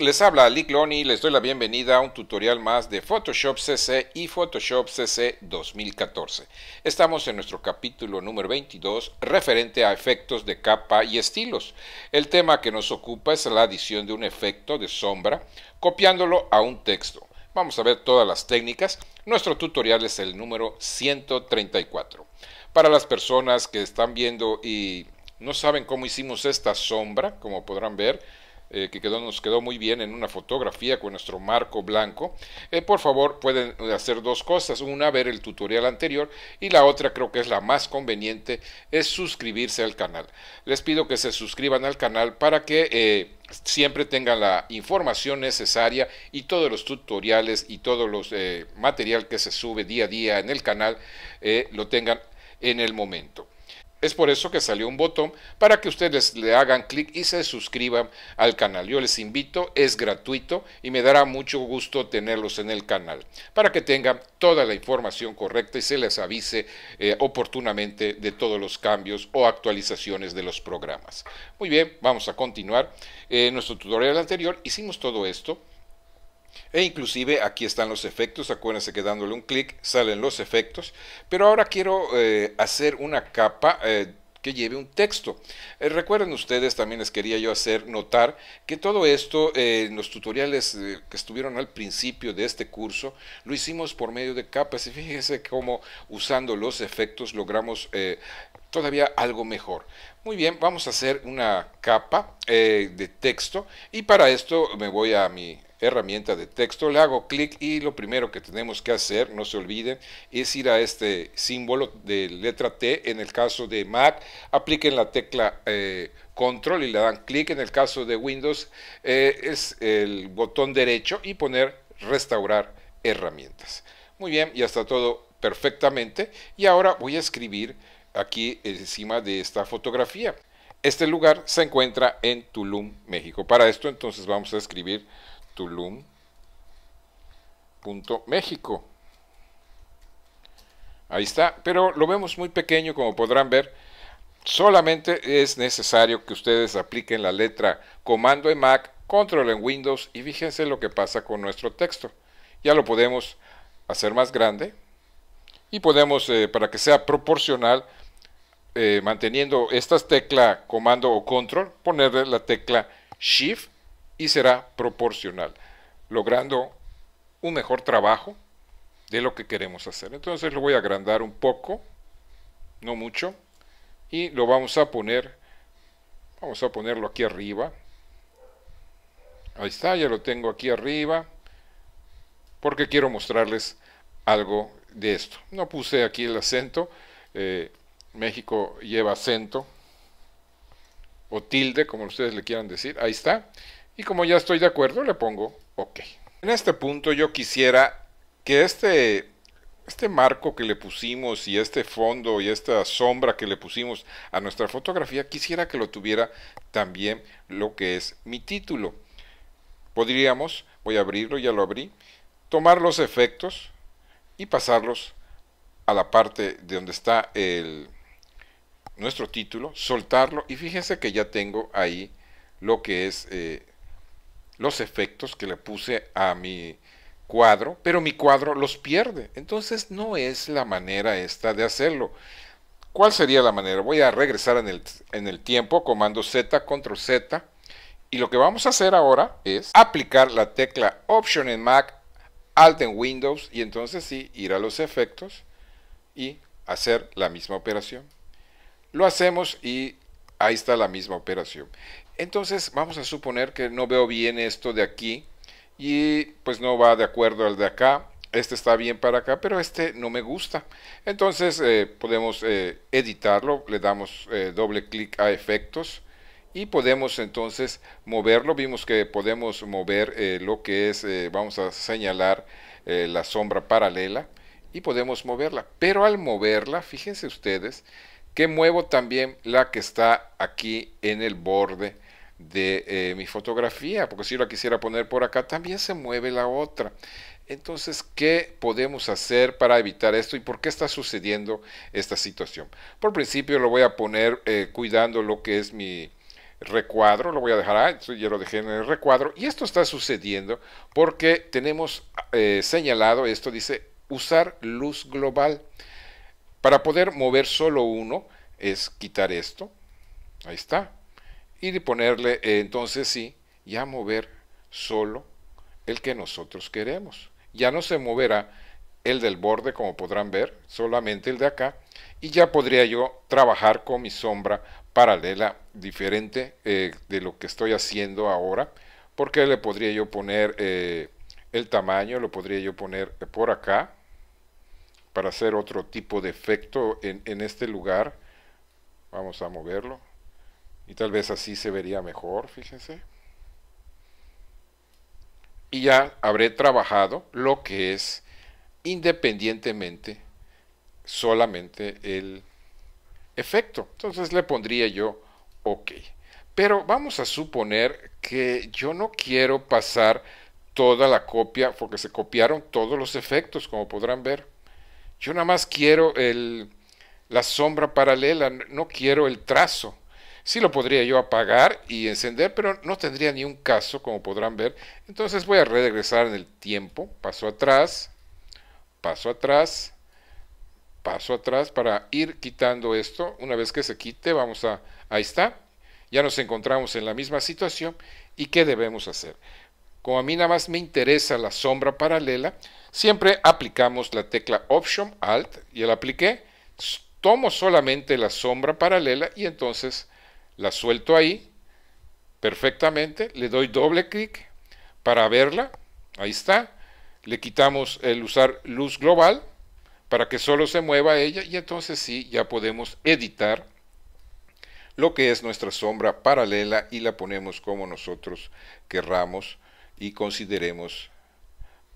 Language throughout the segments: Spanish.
Les habla Lick Loni y les doy la bienvenida a un tutorial más de Photoshop CC y Photoshop CC 2014. Estamos en nuestro capítulo número 22 referente a efectos de capa y estilos. El tema que nos ocupa es la adición de un efecto de sombra copiándolo a un texto. Vamos a ver todas las técnicas. Nuestro tutorial es el número 134. Para las personas que están viendo y no saben cómo hicimos esta sombra, como podrán ver, eh, que quedó, nos quedó muy bien en una fotografía con nuestro marco blanco, eh, por favor pueden hacer dos cosas. Una, ver el tutorial anterior y la otra creo que es la más conveniente, es suscribirse al canal. Les pido que se suscriban al canal para que... Eh, siempre tengan la información necesaria y todos los tutoriales y todo el material que se sube día a día en el canal lo tengan en el momento. Es por eso que salió un botón para que ustedes le hagan clic y se suscriban al canal. Yo les invito, es gratuito y me dará mucho gusto tenerlos en el canal para que tengan toda la información correcta y se les avise eh, oportunamente de todos los cambios o actualizaciones de los programas. Muy bien, vamos a continuar. en eh, nuestro tutorial anterior hicimos todo esto. E inclusive aquí están los efectos, acuérdense que dándole un clic salen los efectos, pero ahora quiero eh, hacer una capa eh, que lleve un texto. Eh, recuerden ustedes, también les quería yo hacer notar que todo esto en los tutoriales que estuvieron al principio de este curso lo hicimos por medio de capas y fíjense cómo usando los efectos logramos todavía algo mejor. Muy bien, vamos a hacer una capa de texto y para esto me voy a mi herramienta de texto, le hago clic y lo primero que tenemos que hacer, no se olviden, es ir a este símbolo de letra T. En el caso de Mac, apliquen la tecla eh, Control y le dan clic. En el caso de Windows, eh, es el botón derecho y poner Restaurar herramientas. Muy bien, ya está todo perfectamente. Y ahora voy a escribir aquí encima de esta fotografía. Este lugar se encuentra en Tulum, México. Para esto entonces vamos a escribir tulum.mexico Ahí está, pero lo vemos muy pequeño como podrán ver. Solamente es necesario que ustedes apliquen la letra comando en Mac, control en Windows y fíjense lo que pasa con nuestro texto. Ya lo podemos hacer más grande y podemos, eh, para que sea proporcional, eh, manteniendo estas teclas comando o control, ponerle la tecla shift y será proporcional, logrando un mejor trabajo de lo que queremos hacer. Entonces lo voy a agrandar un poco, no mucho, y lo vamos a poner, vamos a ponerlo aquí arriba. Ahí está, ya lo tengo aquí arriba, porque quiero mostrarles algo de esto. No puse aquí el acento, eh, México lleva acento, o tilde, como ustedes le quieran decir, ahí está. Y como ya estoy de acuerdo, le pongo OK. En este punto yo quisiera que este, este marco que le pusimos y este fondo y esta sombra que le pusimos a nuestra fotografía, quisiera que lo tuviera también lo que es mi título. Podríamos, voy a abrirlo, ya lo abrí, tomar los efectos y pasarlos a la parte de donde está el, nuestro título, soltarlo y fíjense que ya tengo ahí lo que es... Eh, los efectos que le puse a mi cuadro, pero mi cuadro los pierde. Entonces no es la manera esta de hacerlo. ¿Cuál sería la manera? Voy a regresar en el, tiempo, comando Z, control Z. Y lo que vamos a hacer ahora es aplicar la tecla Option en Mac, Alt en Windows y entonces sí, ir a los efectos y hacer la misma operación. Lo hacemos y ahí está la misma operación. Entonces vamos a suponer que no veo bien esto de aquí y pues no va de acuerdo al de acá. Este está bien para acá, pero este no me gusta. Entonces eh, podemos eh, editarlo, le damos eh, doble clic a efectos y podemos entonces moverlo. Vimos que podemos mover lo que es, vamos a señalar la sombra paralela y podemos moverla. Pero al moverla, fíjense ustedes que muevo también la que está aquí en el borde de eh, mi fotografía, porque si yo la quisiera poner por acá, también se mueve la otra. Entonces, ¿qué podemos hacer para evitar esto y por qué está sucediendo esta situación? Por principio lo voy a poner eh, cuidando lo que es mi recuadro, lo voy a dejar, ahí, ya lo dejé en el recuadro, y esto está sucediendo porque tenemos eh, señalado, esto dice, usar luz global. Para poder mover solo uno es quitar esto, ahí está, y ponerle eh, entonces sí, ya mover solo el que nosotros queremos. Ya no se moverá el del borde, como podrán ver, solamente el de acá, y ya podría yo trabajar con mi sombra paralela diferente eh, de lo que estoy haciendo ahora, porque le podría yo poner eh, el tamaño, lo podría yo poner por acá, para hacer otro tipo de efecto en este lugar. Vamos a moverlo. Y tal vez así se vería mejor, fíjense. Y ya habré trabajado lo que es independientemente solamente el efecto. Entonces le pondría yo OK. Pero vamos a suponer que yo no quiero pasar toda la copia porque se copiaron todos los efectos, como podrán ver. Yo nada más quiero el, la sombra paralela, no quiero el trazo si lo podría yo apagar y encender, pero no tendría ni un caso, como podrán ver. Entonces voy a regresar en el tiempo, paso atrás, paso atrás, paso atrás para ir quitando esto. Una vez que se quite, vamos a... Ahí está. Ya nos encontramos en la misma situación. ¿Y qué debemos hacer? Como a mí nada más me interesa la sombra paralela, siempre aplicamos la tecla Option Alt y la apliqué. Tomo solamente la sombra paralela y entonces la suelto ahí perfectamente, le doy doble clic para verla, ahí está, le quitamos el usar luz global para que solo se mueva ella y entonces sí, ya podemos editar lo que es nuestra sombra paralela y la ponemos como nosotros querramos y consideremos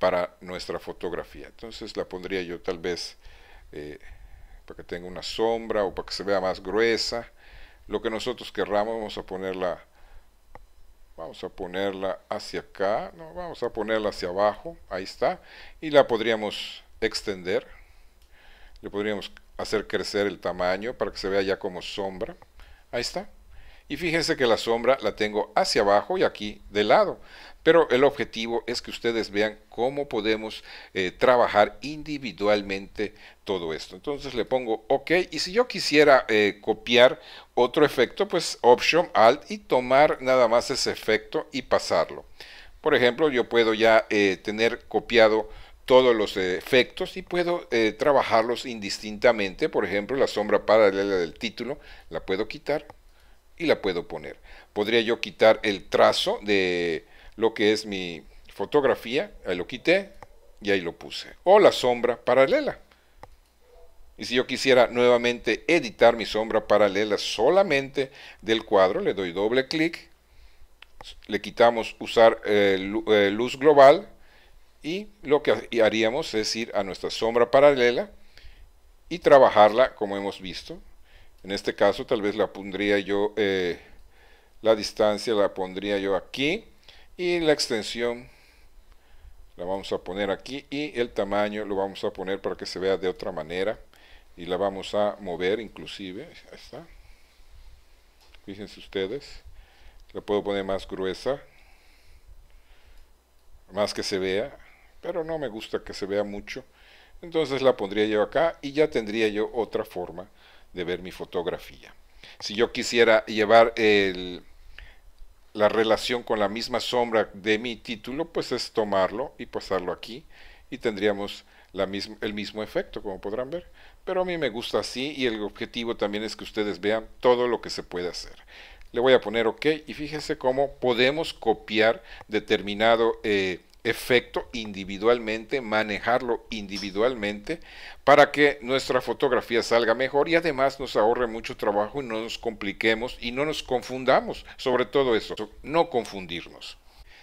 para nuestra fotografía. Entonces la pondría yo tal vez eh, para que tenga una sombra o para que se vea más gruesa lo que nosotros querramos, vamos a ponerla, vamos a ponerla hacia acá, no, vamos a ponerla hacia abajo, ahí está, y la podríamos extender, le podríamos hacer crecer el tamaño para que se vea ya como sombra, ahí está. Y fíjense que la sombra la tengo hacia abajo y aquí de lado. Pero el objetivo es que ustedes vean cómo podemos eh, trabajar individualmente todo esto. Entonces le pongo OK. Y si yo quisiera eh, copiar otro efecto, pues Option Alt y tomar nada más ese efecto y pasarlo. Por ejemplo, yo puedo ya eh, tener copiado todos los efectos y puedo trabajarlos indistintamente. Por ejemplo, la sombra paralela del título la puedo quitar y la puedo poner. Podría yo quitar el trazo de lo que es mi fotografía, ahí lo quité y ahí lo puse. O la sombra paralela. Y si yo quisiera nuevamente editar mi sombra paralela solamente del cuadro, le doy doble clic, le quitamos usar eh, eh, luz global y lo que haríamos es ir a nuestra sombra paralela y trabajarla como hemos visto en este caso tal vez la pondría yo, eh, la distancia la pondría yo aquí y la extensión la vamos a poner aquí y el tamaño lo vamos a poner para que se vea de otra manera y la vamos a mover inclusive, está. Fíjense ustedes, la puedo poner más gruesa, más que se vea, pero no me gusta que se vea mucho. Entonces la pondría yo acá y ya tendría yo otra forma de ver mi fotografía. Si yo quisiera llevar el, la relación con la misma sombra de mi título, pues es tomarlo y pasarlo aquí y tendríamos la el mismo efecto, como podrán ver. Pero a mí me gusta así y el objetivo también es que ustedes vean todo lo que se puede hacer. Le voy a poner OK y fíjense cómo podemos copiar determinado eh, efecto individualmente, manejarlo individualmente para que nuestra fotografía salga mejor y además nos ahorre mucho trabajo y no nos compliquemos y no nos confundamos, sobre todo eso, no confundirnos.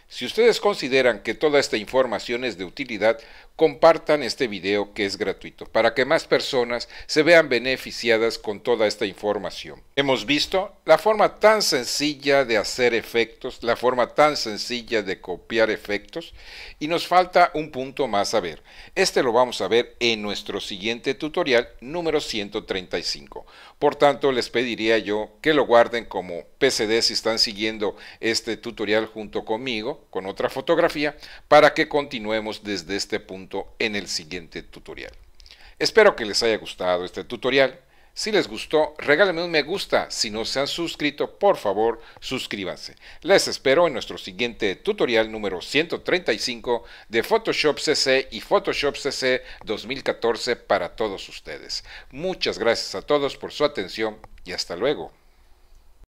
Si ustedes consideran que toda esta información es de utilidad, compartan este video que es gratuito para que más personas se vean beneficiadas con toda esta información. Hemos visto la forma tan sencilla de hacer efectos, la forma tan sencilla de copiar efectos y nos falta un punto más a ver. Este lo vamos a ver en nuestro siguiente tutorial número 135. Por tanto, les pediría yo que lo guarden como PCD si están siguiendo este tutorial junto conmigo con otra fotografía para que continuemos desde este punto en el siguiente tutorial. Espero que les haya gustado este tutorial. Si les gustó, regálenme un me gusta. Si no se han suscrito, por favor, suscríbanse. Les espero en nuestro siguiente tutorial número 135 de Photoshop CC y Photoshop CC 2014 para todos ustedes. Muchas gracias a todos por su atención y hasta luego.